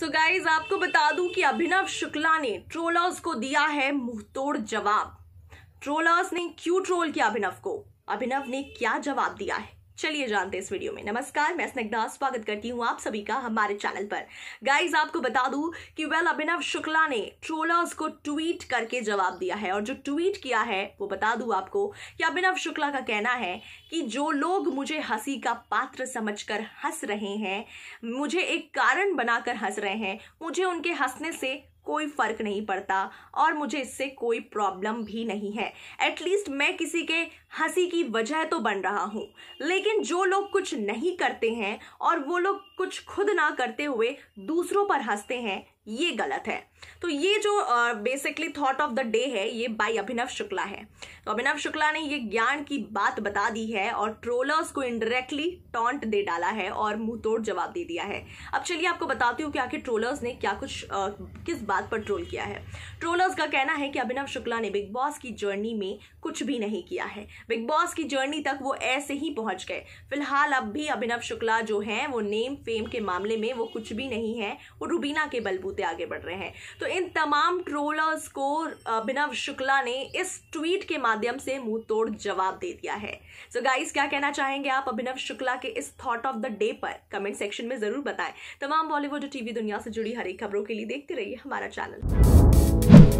तो गाइज आपको बता दूं कि अभिनव शुक्ला ने ट्रोलर्स को दिया है तोड़ जवाब ट्रोलर्स ने क्यों ट्रोल किया अभिनव को अभिनव ने क्या जवाब दिया है चलिए जानते हैं इस वीडियो में नमस्कार मैं स्निग्धा स्वागत करती हूँ आप सभी का हमारे चैनल पर गाइज आपको बता दूं कि वेल अभिनव शुक्ला ने ट्रोलर्स को ट्वीट करके जवाब दिया है और जो ट्वीट किया है वो बता दूं आपको कि अभिनव शुक्ला का कहना है कि जो लोग मुझे हंसी का पात्र समझकर हंस रहे हैं मुझे एक कारण बनाकर हंस रहे हैं मुझे उनके हंसने से कोई फर्क नहीं पड़ता और मुझे इससे कोई प्रॉब्लम भी नहीं है एटलीस्ट मैं किसी के हंसी की वजह तो बन रहा हूँ लेकिन जो लोग कुछ नहीं करते हैं और वो लोग कुछ खुद ना करते हुए दूसरों पर हंसते हैं ये गलत है तो ये जो basically thought of the day है ये बाई अभिनव शुक्ला है तो अभिनव शुक्ला ने ये ज्ञान की बात बता दी है और ट्रोलर्स को इनडायरेक्टली टॉन्ट दे डाला है और मुंहतोड़ जवाब दे दिया है अब चलिए आपको बताती हूँ कि आखिर ट्रोलर्स ने क्या कुछ आ, किस बात पर ट्रोल किया है ट्रोलर्स का कहना है कि अभिनव शुक्ला ने बिग बॉस की जर्नी में कुछ भी नहीं किया है बिग बॉस की जर्नी तक वो ऐसे ही पहुंच गए फिलहाल अब भी अभिनव शुक्ला जो है वो नेम फेम के मामले में वो कुछ भी नहीं है वो रूबीना के बलबूते होते आगे बढ़ रहे हैं तो इन तमाम ट्रोलर्स को अभिनव शुक्ला ने इस ट्वीट के माध्यम से मुंह तोड़ जवाब दे दिया है सो so गाइस क्या कहना चाहेंगे आप अभिनव शुक्ला के इस थॉट ऑफ द डे पर कमेंट सेक्शन में जरूर बताएं तमाम बॉलीवुड टीवी दुनिया से जुड़ी हर एक खबरों के लिए देखते रहिए हमारा चैनल